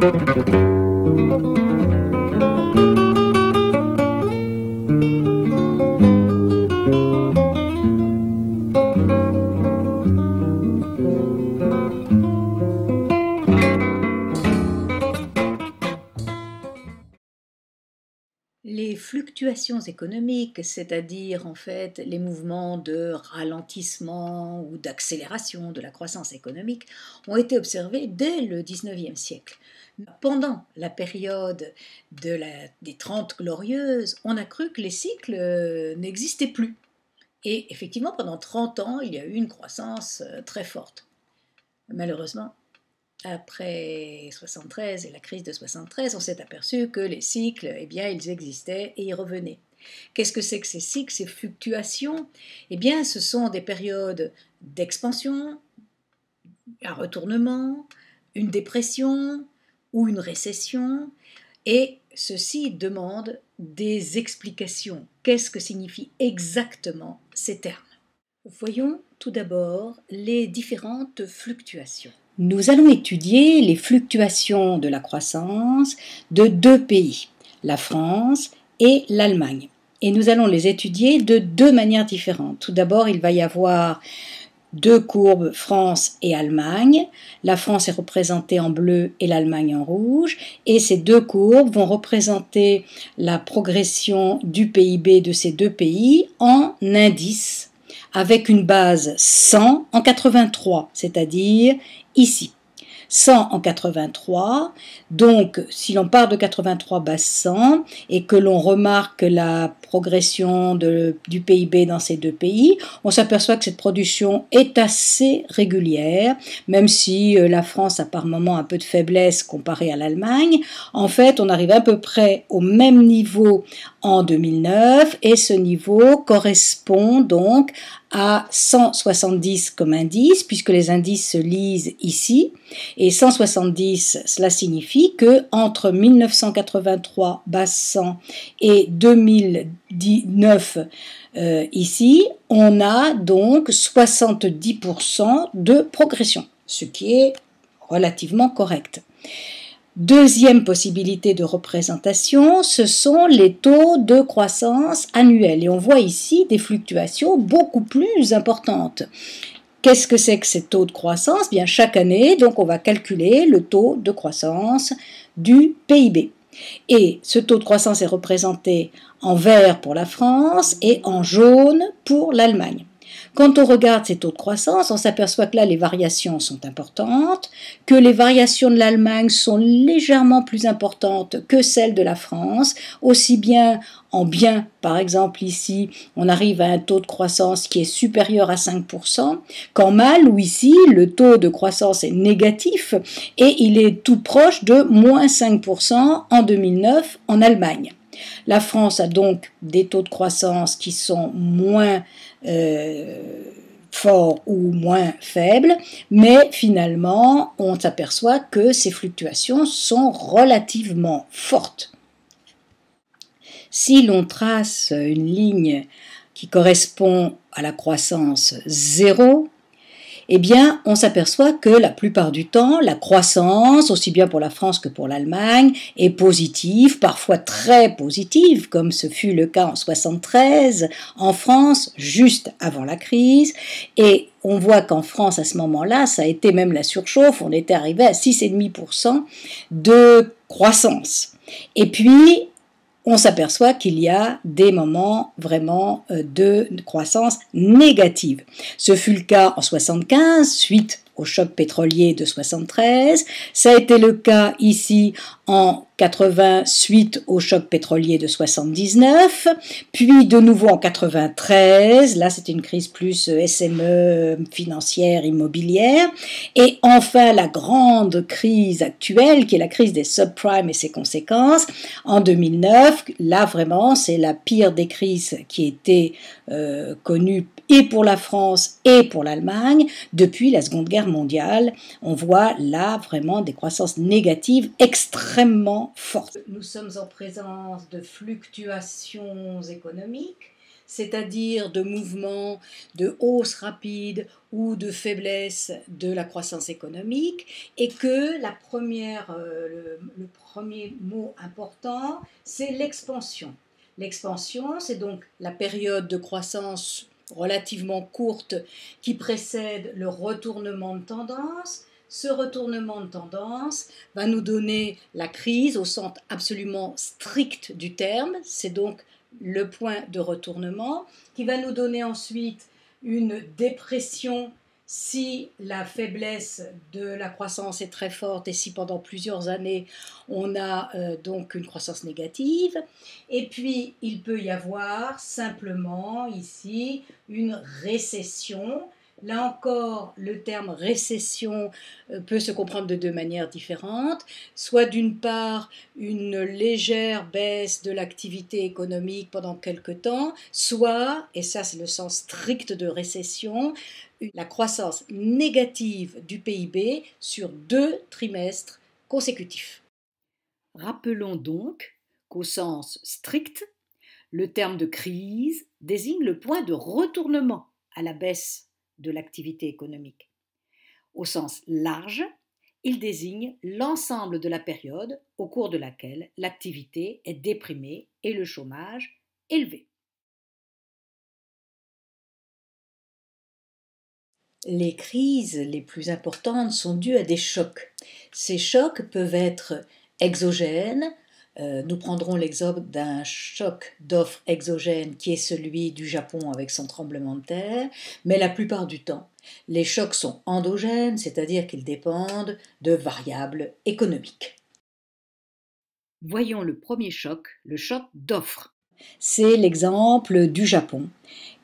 thank you économiques, c'est-à-dire en fait les mouvements de ralentissement ou d'accélération de la croissance économique, ont été observés dès le 19e siècle. Pendant la période des Trente Glorieuses, on a cru que les cycles euh, n'existaient plus. Et effectivement, pendant 30 ans, il y a eu une croissance euh, très forte. Malheureusement, après 73 et la crise de 73, on s'est aperçu que les cycles, eh bien, ils existaient et y revenaient. Qu'est-ce que c'est que ces cycles, ces fluctuations Eh bien, ce sont des périodes d'expansion, un retournement, une dépression ou une récession, et ceci demande des explications. Qu'est-ce que signifient exactement ces termes Voyons tout d'abord les différentes fluctuations. Nous allons étudier les fluctuations de la croissance de deux pays, la France et l'Allemagne. Et nous allons les étudier de deux manières différentes. Tout d'abord, il va y avoir deux courbes France et Allemagne. La France est représentée en bleu et l'Allemagne en rouge. Et ces deux courbes vont représenter la progression du PIB de ces deux pays en indice avec une base 100 en 83, c'est-à-dire ici. 100 en 83. Donc, si l'on part de 83 bas 100 et que l'on remarque la progression du PIB dans ces deux pays, on s'aperçoit que cette production est assez régulière, même si euh, la France a par moments un peu de faiblesse comparée à l'Allemagne. En fait, on arrive à peu près au même niveau en 2009 et ce niveau correspond donc à 170 comme indice, puisque les indices se lisent ici. Et 170, cela signifie que entre 1983 basse 100 et 2019 euh, ici, on a donc 70% de progression, ce qui est relativement correct. Deuxième possibilité de représentation, ce sont les taux de croissance annuels. Et on voit ici des fluctuations beaucoup plus importantes. Qu'est-ce que c'est que ces taux de croissance Bien, chaque année, donc, on va calculer le taux de croissance du PIB. Et ce taux de croissance est représenté en vert pour la France et en jaune pour l'Allemagne. Quand on regarde ces taux de croissance, on s'aperçoit que là, les variations sont importantes, que les variations de l'Allemagne sont légèrement plus importantes que celles de la France, aussi bien en bien, par exemple ici, on arrive à un taux de croissance qui est supérieur à 5%, qu'en mal, où ici, le taux de croissance est négatif et il est tout proche de moins 5% en 2009 en Allemagne. La France a donc des taux de croissance qui sont moins euh, fort ou moins faible, mais finalement, on s'aperçoit que ces fluctuations sont relativement fortes. Si l'on trace une ligne qui correspond à la croissance 0, eh bien, on s'aperçoit que la plupart du temps, la croissance, aussi bien pour la France que pour l'Allemagne, est positive, parfois très positive, comme ce fut le cas en 73 en France, juste avant la crise. Et on voit qu'en France, à ce moment-là, ça a été même la surchauffe, on était arrivé à 6,5% de croissance. Et puis, on s'aperçoit qu'il y a des moments vraiment euh, de croissance négative. Ce fut le cas en 75 suite au choc pétrolier de 73. Ça a été le cas ici en 80 suite au choc pétrolier de 79, puis de nouveau en 93. Là, c'est une crise plus euh, SME financière, immobilière. Et enfin, la grande crise actuelle, qui est la crise des subprimes et ses conséquences, en 2009. Là, vraiment, c'est la pire des crises qui était euh, connue et pour la France et pour l'Allemagne depuis la Seconde Guerre mondiale. On voit là vraiment des croissances négatives extrêmement fortes. Nous sommes en présence de fluctuations économiques c'est-à-dire de mouvements de hausse rapide ou de faiblesse de la croissance économique, et que la première, euh, le, le premier mot important, c'est l'expansion. L'expansion, c'est donc la période de croissance relativement courte qui précède le retournement de tendance. Ce retournement de tendance va nous donner la crise au sens absolument strict du terme, c'est donc le point de retournement, qui va nous donner ensuite une dépression si la faiblesse de la croissance est très forte et si pendant plusieurs années on a euh, donc une croissance négative, et puis il peut y avoir simplement ici une récession. Là encore, le terme récession euh, peut se comprendre de deux manières différentes, soit d'une part une légère baisse de l'activité économique pendant quelque temps, soit, et ça c'est le sens strict de récession, la croissance négative du PIB sur deux trimestres consécutifs. Rappelons donc qu'au sens strict, le terme de crise désigne le point de retournement à la baisse de l'activité économique. Au sens large, il désigne l'ensemble de la période au cours de laquelle l'activité est déprimée et le chômage élevé. Les crises les plus importantes sont dues à des chocs. Ces chocs peuvent être exogènes, euh, nous prendrons l'exemple d'un choc d'offres exogène qui est celui du Japon avec son tremblement de terre, mais la plupart du temps, les chocs sont endogènes, c'est-à-dire qu'ils dépendent de variables économiques. Voyons le premier choc, le choc d'offres. C'est l'exemple du Japon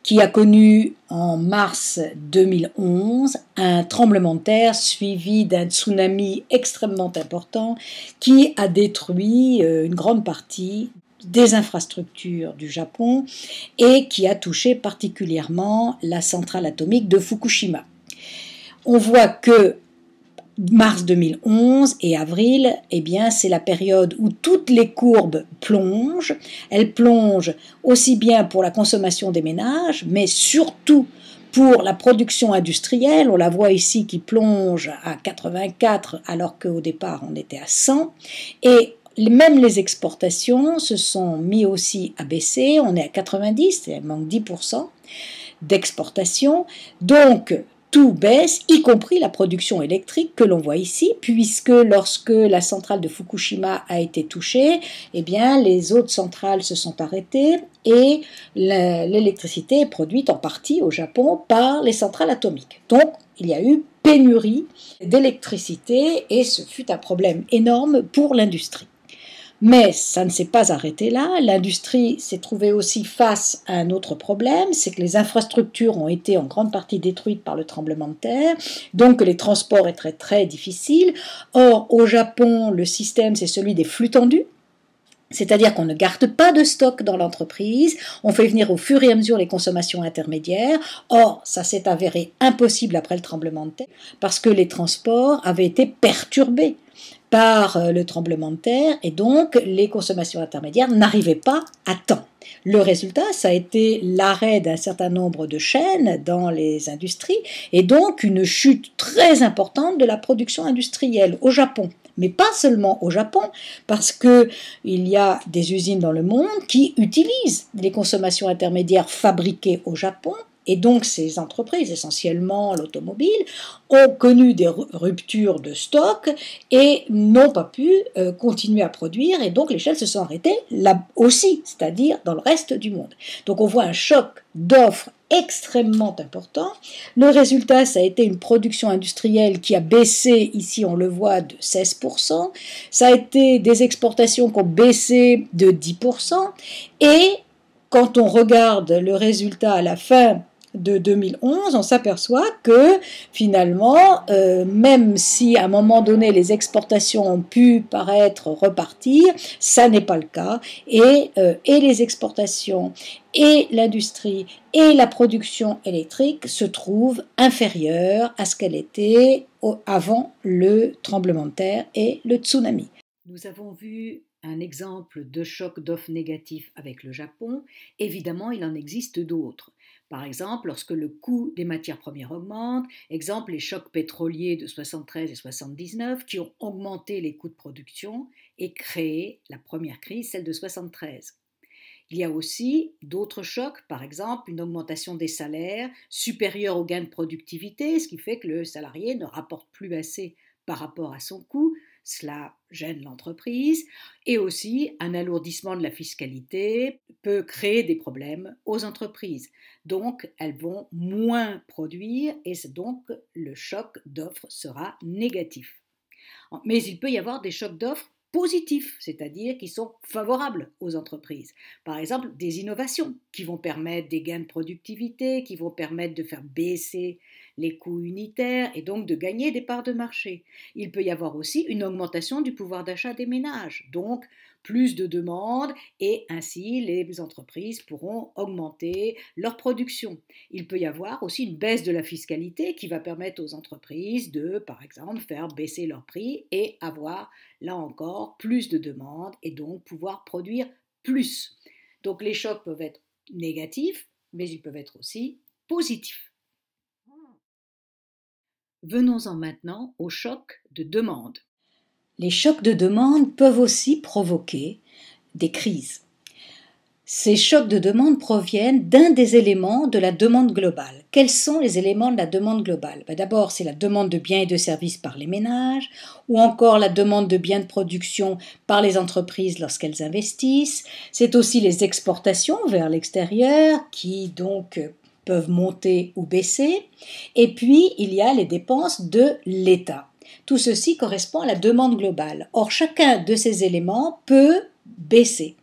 qui a connu en mars 2011 un tremblement de terre suivi d'un tsunami extrêmement important qui a détruit euh, une grande partie des infrastructures du Japon et qui a touché particulièrement la centrale atomique de Fukushima. On voit que mars 2011 et avril, eh bien, c'est la période où toutes les courbes plongent. Elles plongent aussi bien pour la consommation des ménages, mais surtout pour la production industrielle. On la voit ici qui plonge à 84 alors qu'au départ on était à 100. Et même les exportations se sont mis aussi à baisser. On est à 90, elle manque 10% d'exportation. Donc, tout baisse, y compris la production électrique que l'on voit ici, puisque lorsque la centrale de Fukushima a été touchée, eh bien, les autres centrales se sont arrêtées et l'électricité est produite en partie au Japon par les centrales atomiques. Donc, il y a eu pénurie d'électricité et ce fut un problème énorme pour l'industrie. Mais ça ne s'est pas arrêté là. L'industrie s'est trouvée aussi face à un autre problème, c'est que les infrastructures ont été en grande partie détruites par le tremblement de terre, donc les transports étaient très difficiles. Or, au Japon, le système, c'est celui des flux tendus. C'est-à-dire qu'on ne garde pas de stock dans l'entreprise, on fait venir au fur et à mesure les consommations intermédiaires. Or, ça s'est avéré impossible après le tremblement de terre parce que les transports avaient été perturbés par euh, le tremblement de terre et donc les consommations intermédiaires n'arrivaient pas à temps. Le résultat, ça a été l'arrêt d'un certain nombre de chaînes dans les industries et donc une chute très importante de la production industrielle au Japon. Mais pas seulement au Japon, parce que il y a des usines dans le monde qui utilisent les consommations intermédiaires fabriquées au Japon et donc ces entreprises, essentiellement l'automobile, ont connu des ruptures de stock et n'ont pas pu euh, continuer à produire et donc l'échelle se sont arrêtées là aussi, c'est-à-dire dans le reste du monde. Donc on voit un choc d'offres extrêmement important. Le résultat, ça a été une production industrielle qui a baissé, ici on le voit, de 16%. Ça a été des exportations qui ont baissé de 10%. Et quand on regarde le résultat à la fin de 2011, on s'aperçoit que finalement, euh, même si à un moment donné les exportations ont pu paraître repartir, ça n'est pas le cas. Et, euh, les exportations et l'industrie et la production électrique se trouvent inférieures à ce qu'elles étaient avant le tremblement de terre et le tsunami. Nous avons vu un exemple de choc d'offres négatif avec le Japon. Évidemment, il en existe d'autres. Par exemple, lorsque le coût des matières premières augmente, exemple les chocs pétroliers de 73 et 79 qui ont augmenté les coûts de production et créé la première crise, celle de 73. Il y a aussi d'autres chocs, par exemple une augmentation des salaires supérieure au gain de productivité, ce qui fait que le salarié ne rapporte plus assez par rapport à son coût, cela gêne l'entreprise, et aussi un alourdissement de la fiscalité peut créer des problèmes aux entreprises. Donc elles vont moins produire et donc le choc d'offres sera négatif. Mais il peut y avoir des chocs d'offres positifs, c'est-à-dire qui sont favorables aux entreprises. Par exemple, des innovations qui vont permettre des gains de productivité, qui vont permettre de faire baisser les coûts unitaires et donc de gagner des parts de marché. Il peut y avoir aussi une augmentation du pouvoir d'achat des ménages, donc plus de demandes et ainsi les entreprises pourront augmenter leur production. Il peut y avoir aussi une baisse de la fiscalité qui va permettre aux entreprises de, par exemple, faire baisser leurs prix et avoir, là encore, plus de demandes et donc pouvoir produire plus. Donc les chocs peuvent être négatifs, mais ils peuvent être aussi positifs. Venons-en maintenant aux chocs de demande. Les chocs de demande peuvent aussi provoquer des crises. Ces chocs de demande proviennent d'un des éléments de la demande globale. Quels sont les éléments de la demande globale ben, D'abord, c'est la demande de biens et de services par les ménages, ou encore la demande de biens de production par les entreprises lorsqu'elles investissent. C'est aussi les exportations vers l'extérieur qui donc peuvent monter ou baisser. Et puis, il y a les dépenses de l'État. Tout ceci correspond à la demande globale. Or, chacun de ces éléments peut baisser.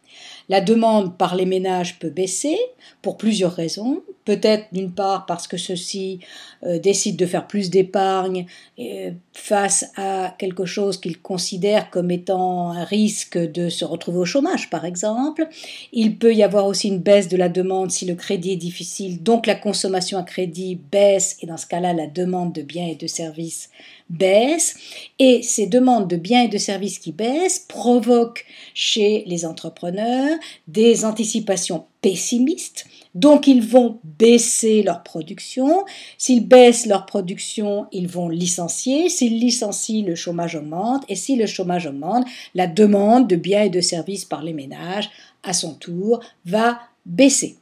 La demande par les ménages peut baisser pour plusieurs raisons. Peut-être d'une part parce que ceux-ci euh, décident de faire plus d'épargne euh, face à quelque chose qu'ils considèrent comme étant un risque de se retrouver au chômage, par exemple. Il peut y avoir aussi une baisse de la demande si le crédit est difficile, donc la consommation à crédit baisse et dans ce cas-là, la demande de biens et de services baisse. Et ces demandes de biens et de services qui baissent provoquent chez les entrepreneurs des anticipations pessimistes donc ils vont baisser leur production. S'ils baissent leur production, ils vont licencier. S'ils licencient, le chômage augmente. Et si le chômage augmente, la demande de biens et de services par les ménages, à son tour, va baisser.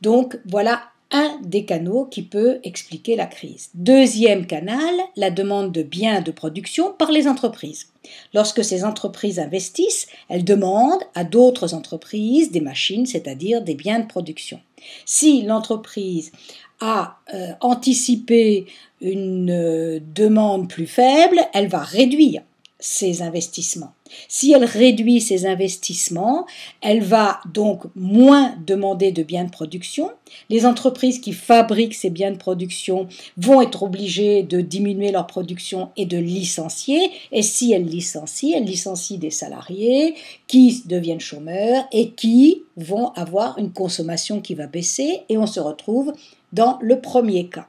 Donc voilà un des canaux qui peut expliquer la crise. Deuxième canal, la demande de biens de production par les entreprises. Lorsque ces entreprises investissent, elles demandent à d'autres entreprises des machines, c'est-à-dire des biens de production. Si l'entreprise a euh, anticipé une euh, demande plus faible, elle va réduire ses investissements. Si elle réduit ses investissements, elle va donc moins demander de biens de production. Les entreprises qui fabriquent ces biens de production vont être obligées de diminuer leur production et de licencier. Et si elle licencie, elle licencie des salariés qui deviennent chômeurs et qui vont avoir une consommation qui va baisser. Et on se retrouve dans le premier cas.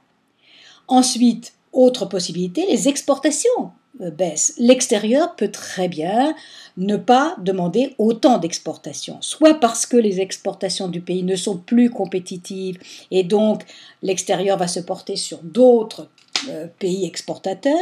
Ensuite, autre possibilité, les exportations. Euh, baisse. L'extérieur peut très bien ne pas demander autant d'exportations, soit parce que les exportations du pays ne sont plus compétitives et donc l'extérieur va se porter sur d'autres euh, pays exportateurs,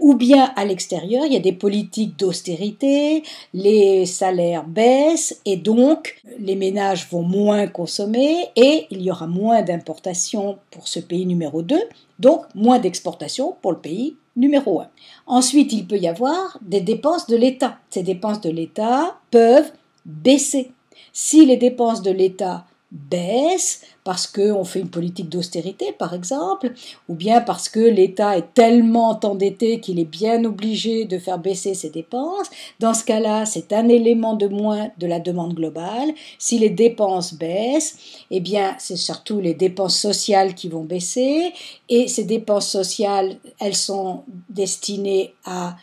ou bien à l'extérieur, il y a des politiques d'austérité, les salaires baissent et donc les ménages vont moins consommer et il y aura moins d'importations pour ce pays numéro 2, donc moins d'exportations pour le pays numéro 1. Ensuite, il peut y avoir des dépenses de l'État. Ces dépenses de l'État peuvent baisser. Si les dépenses de l'État baisse parce qu'on fait une politique d'austérité, par exemple, ou bien parce que l'État est tellement endetté qu'il est bien obligé de faire baisser ses dépenses. Dans ce cas-là, c'est un élément de moins de la demande globale. Si les dépenses baissent, eh bien, c'est surtout les dépenses sociales qui vont baisser, et ces dépenses sociales, elles sont destinées à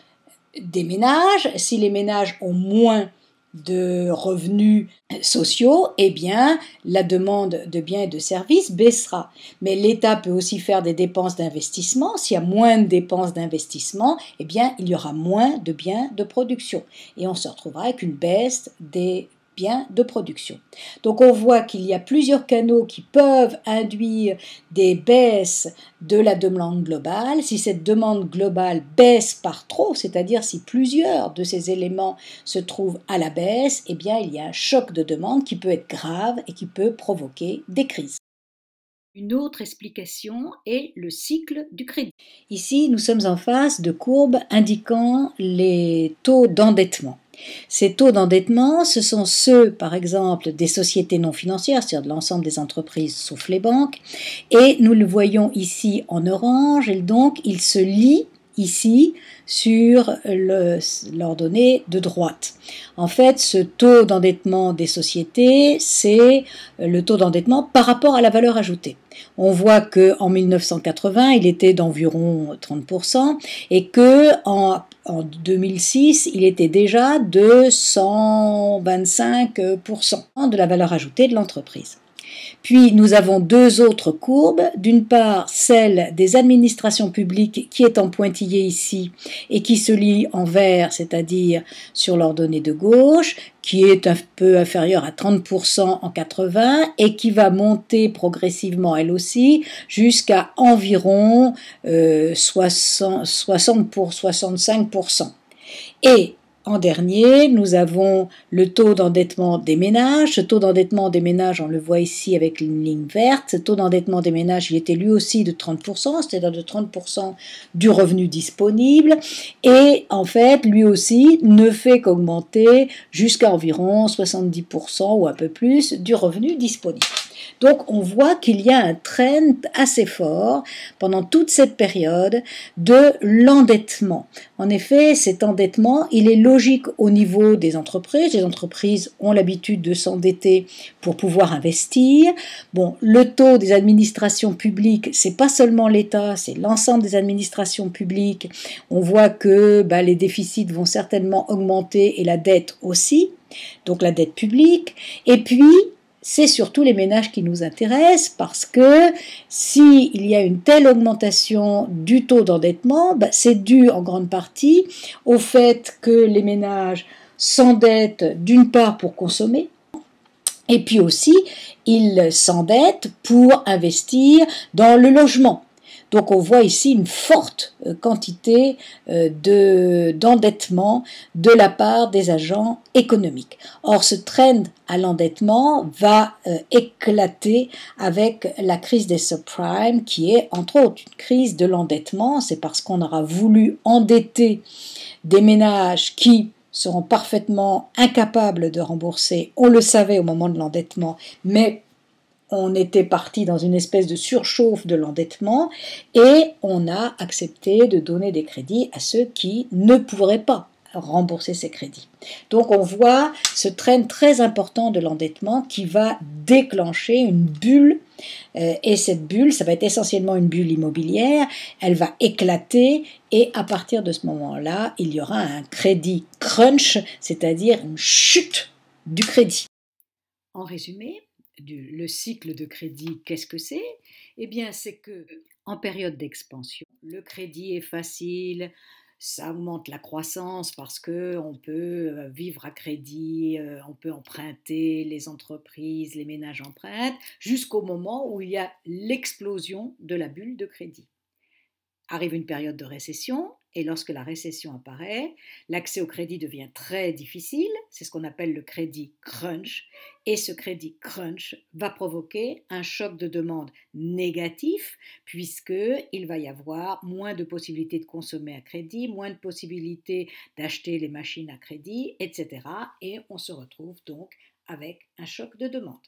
des ménages. Si les ménages ont moins de revenus sociaux, eh bien, la demande de biens et de services baissera. Mais l'État peut aussi faire des dépenses d'investissement. S'il y a moins de dépenses d'investissement, eh bien, il y aura moins de biens de production. Et on se retrouvera avec une baisse des de production. Donc on voit qu'il y a plusieurs canaux qui peuvent induire des baisses de la demande globale. Si cette demande globale baisse par trop, c'est-à-dire si plusieurs de ces éléments se trouvent à la baisse, eh bien il y a un choc de demande qui peut être grave et qui peut provoquer des crises. Une autre explication est le cycle du crédit. Ici, nous sommes en face de courbes indiquant les taux d'endettement. Ces taux d'endettement, ce sont ceux, par exemple, des sociétés non financières, c'est-à-dire de l'ensemble des entreprises sauf les banques, et nous le voyons ici en orange, et donc il se lie ici sur l'ordonnée de droite. En fait, ce taux d'endettement des sociétés, c'est le taux d'endettement par rapport à la valeur ajoutée. On voit qu'en 1980, il était d'environ 30% et qu'en 2006, il était déjà de 125% de la valeur ajoutée de l'entreprise. Puis nous avons deux autres courbes, d'une part celle des administrations publiques qui est en pointillé ici et qui se lie en vert, c'est-à-dire sur l'ordonnée de gauche, qui est un peu inférieure à 30% en 80 et qui va monter progressivement elle aussi jusqu'à environ 60, euh, pour 65%. Et en dernier, nous avons le taux d'endettement des ménages. Ce taux d'endettement des ménages, on le voit ici avec une ligne verte. Ce taux d'endettement des ménages, il était lui aussi de 30%, c'est-à-dire de 30% du revenu disponible. Et en fait, lui aussi ne fait qu'augmenter jusqu'à environ 70% ou un peu plus du revenu disponible. Donc on voit qu'il y a un trend assez fort pendant toute cette période de l'endettement. En effet, cet endettement, il est logique au niveau des entreprises. Les entreprises ont l'habitude de s'endetter pour pouvoir investir. Bon, le taux des administrations publiques, c'est pas seulement l'État, c'est l'ensemble des administrations publiques. On voit que bah, les déficits vont certainement augmenter et la dette aussi, donc la dette publique. Et puis, c'est surtout les ménages qui nous intéressent parce que s'il y a une telle augmentation du taux d'endettement, bah, c'est dû en grande partie au fait que les ménages s'endettent d'une part pour consommer, et puis aussi ils s'endettent pour investir dans le logement. Donc on voit ici une forte euh, quantité euh, d'endettement de la part des agents économiques. Or ce trend à l'endettement va euh, éclater avec la crise des subprimes qui est entre autres une crise de l'endettement. C'est parce qu'on aura voulu endetter des ménages qui seront parfaitement incapables de rembourser, on le savait au moment de l'endettement, mais on était parti dans une espèce de surchauffe de l'endettement et on a accepté de donner des crédits à ceux qui ne pourraient pas rembourser ces crédits. Donc on voit ce train très important de l'endettement qui va déclencher une bulle euh, et cette bulle, ça va être essentiellement une bulle immobilière, elle va éclater et à partir de ce moment-là, il y aura un crédit crunch, c'est-à-dire une chute du crédit. En résumé, le cycle de crédit, qu'est-ce que c'est Eh bien, c'est que en période d'expansion, le crédit est facile, ça augmente la croissance parce que on peut euh, vivre à crédit, euh, on peut emprunter, les entreprises, les ménages empruntent, jusqu'au moment où il y a l'explosion de la bulle de crédit. Arrive une période de récession, et lorsque la récession apparaît, l'accès au crédit devient très difficile, c'est ce qu'on appelle le crédit crunch, et ce crédit crunch va provoquer un choc de demande négatif, puisqu'il va y avoir moins de possibilités de consommer à crédit, moins de possibilités d'acheter les machines à crédit, etc. Et on se retrouve donc avec un choc de demande.